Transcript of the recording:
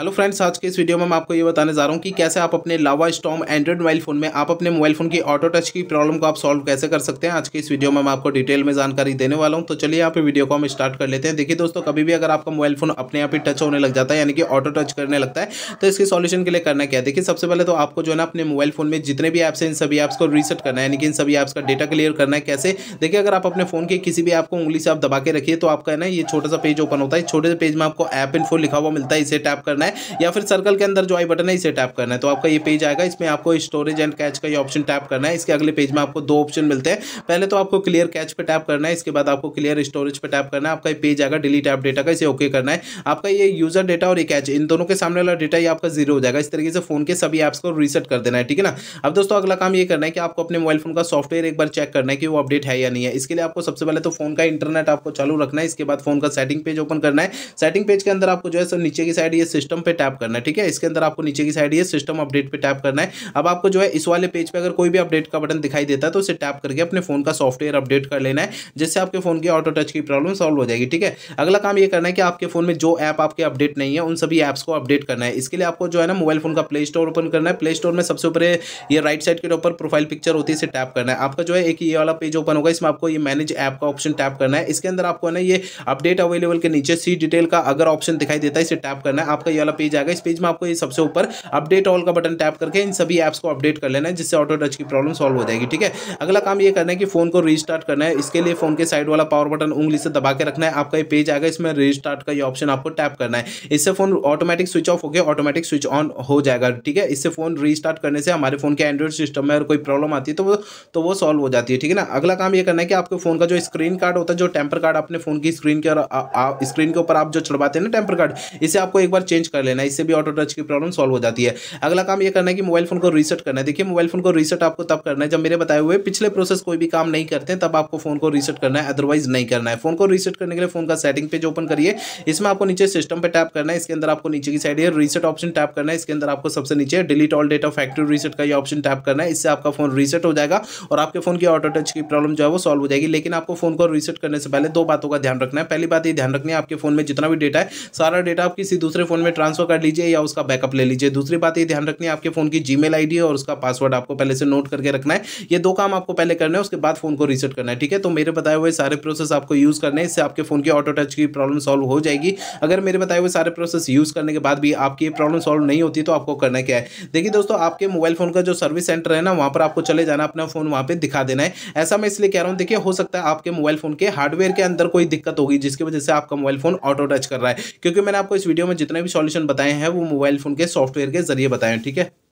hello friends आज के इस वीडियो में मैं आपको ये बताने जा रहा हूँ कि कैसे आप अपने Lava storm Android mobile phone में आप अपने मोबाइल फ़ोन की ऑटो टच की प्रॉब्लम को आप सॉल्व कैसे कर सकते हैं आज के इस वीडियो में मैं आपको डिटेल में जानकारी देने वाला हूँ तो चलिए आप वीडियो को हम स्टार्ट कर लेते हैं देखिए दोस्तों कभी भी अगर आपका मोबाइल फ़ोन अपने आप ही टच होने लग जाता है यानी कि ऑटो टच करने लगता है तो इसके सोल्यूशन के लिए करना क्या है देखिए सबसे पहले तो आपको जो है ना अपने मोबाइल फ़ोन में जितने भी ऐप्स हैं इन सभी ऐप्स को रीसेट करना है यानी कि इन सभी ऐप्स का डेटा क्लियर करना है कैसे देखिए अगर आप अपने फ़ोन के किसी भी ऐप को उंगली से आप दबा के रखिए तो आपका है ना ये छोटा सा पेज ओपन होता है छोटे से पेज में आपको ऐप इन फोन लिखा हुआ मिलता है इसे टैप करना करना है या फिर सर्कल के अंदर जो आई बटन है इसे टैप करना है तो आपका ये पेज आएगा इसमें आपको स्टोरेज एंड कैच का ये ऑप्शन टैप करना है इसके अगले पेज में आपको दो ऑप्शन मिलते हैं पहले तो आपको क्लियर कैच पर टैप करना है इसके बाद आपको क्लियर स्टोरेज पर टैप करना है आपका ये पेज आएगा डिलीट ऐप डेटा का इसे ओके करना है आपका ये यूजर डेटा और ये कैच इन दोनों के सामने वाला डेटा ये आपका जीरो हो जाएगा इस तरीके से फोन के सभी ऐप्स को रीसेट कर देना है ठीक है ना अब दोस्तों अगला काम ये करना है कि आपको अपने मोबाइल फोन का सॉफ्टवेयर एक बार चेक करना है कि वो अपडेट है या नहीं है इसके लिए आपको सबसे पहले तो फोन का इंटरनेट आपको चालू रखना है इसके बाद फोन का सेटिंग पेज ओपन करना है सेटिंग पेज के अंदर आपको जो है सर नीचे की साइड ये सिस्टम सिस्टम पे टैप करना है ठीक है इसके अंदर आपको नीचे की साइड ये सिस्टम अपडेट पे टैप करना है अब आपको जो है इस वाले पेज पे अगर कोई भी अपडेट का बटन दिखाई देता है तो उसे टैप करके अपने फोन का सॉफ्टवेयर अपडेट कर लेना है जिससे आपके फोन की ऑटो टच की प्रॉब्लम सॉल्व हो जाएगी ठीक है अगला काम यह करना है कि आपके फोन में जो ऐप आपके अपडेट नहीं है उन सभी ऐप्स को अपडेट करना है इसके लिए आपको जो है ना मोबाइल फोन का प्ले स्टोर ओपन करना है प्ले स्टोर में सबसे ऊपर ये राइट साइड के ऊपर प्रोफाइल पिक्चर होती है इसे टैप करना है आपका जो है एक ये वाला पेज ओपन होगा इसमें आपको ये मैनेज ऐप का ऑप्शन टैप करना है इसके अंदर आपको ना ये अपडेट अवेलेबल के नीचे सी डिटेल का अगर ऑप्शन दिखाई देता है इसे टैप करना है आपका ये वाला पेज आएगा इस पेज में आपको ये सबसे ऊपर अपडेट ऑल का बटन टैप करके इन सभी ऐप्स को अपडेट कर लेना है जिससे ऑटो टच की प्रॉब्लम सॉल्व हो जाएगी ठीक है अगला काम ये करना है कि फोन को रिस्टार्ट करना है इसके लिए फोन के साइड वाला पावर बटन उंगली से दबा के रखना है आपका ये पेज आएगा इसमें रिस्टार्ट का ये ऑप्शन आपको टैप करना है इससे फोन ऑटोमेटिक स्विच ऑफ होकर ऑटोमेटिक स्विच ऑन हो जाएगा ठीक है इससे फोन रिस्टार्ट करने से हमारे फोन के एंड्रॉइड सिस्टम में अगर कोई प्रॉब्लम आती है तो वो तो वो सॉल्व हो जाती है ठीक है ना अगला काम ये करना है कि आपके फोन का जो स्क्रीन कार्ड होता है जो टेम्पर कार्ड अपने फोन की स्क्रीन के स्क्रीन के ऊपर आप जो चढ़वाते हैं ना टेम्पर कार्ड इसे आपको एक बार चेंज कर लेना इससे भी ऑटो टच की प्रॉब्लम सॉल्व हो जाती है अगला काम यह करना है कि मोबाइल फोन को रीसेट करना है देखिए मोबाइल फोन को रीसेट आपको तब करना है जब मेरे बताए हुए पिछले प्रोसेस कोई भी काम नहीं करते तब आपको फोन को रीसेट करना है अदरवाइज नहीं करना है फोन को रीसेट करने के लिए फोन का सेटिंग पेज ओपन करिए इसमें आपको नीचे सिस्टम पर टैप करना है इसके अंदर आपको नीचे की साइड है रीसेट ऑप्शन टैप करना है इसके अंदर आपको सबसे नीचे delete all data factory reset का यह ऑप्शन टैप करना है इससे आपका फोन रीसेट हो जाएगा और आपके फोन की ऑटो टच की प्रॉब्लम जो है वो सॉल्व हो जाएगी लेकिन आपको फोन को रीसेट करने से पहले दो बातों का ध्यान रखना है पहली बात ये ध्यान रखनी है आपके फोन में जितना भी डेटा है सारा डेटा आप किसी दूसरे फोन में ट्रांसफर कर लीजिए या उसका बैकअप ले लीजिए दूसरी बात ये ध्यान रखनी है आपके फोन की जीमेल मेल और उसका पासवर्ड आपको पहले से नोट करके रखना है ये दो काम आपको पहले करना है उसके बाद फोन को रीसेट करना है ठीक है तो मेरे बताए हुए सारे प्रोसेस आपको यूज़ करने इससे आपके फोन की ऑटो टच की प्रॉब्लम सॉल्व हो जाएगी अगर मेरे बताए हुए सारे प्रोसेस यूज़ करने के बाद भी आपकी प्रॉब्लम सॉल्व नहीं होती तो आपको करना क्या है देखिए दोस्तों आपके मोबाइल फोन का जो सर्विस सेंटर है ना वहां पर आपको चले जाना अपना फोन वहां पर दिखा देना है ऐसा मैं इसलिए कह रहा हूं देखिए हो सकता है आपके मोबाइल फोन के हार्डवेयर के अंदर कोई दिक्कत होगी जिसकी वजह से आपका मोबाइल फोन ऑटो टच कर रहा है क्योंकि मैंने आपको इस वीडियो में जितने भी सॉल्यूशन सॉल्यूशन बताए हैं वो मोबाइल फ़ोन के सॉफ्टवेयर के ज़रिए बताए हैं ठीक है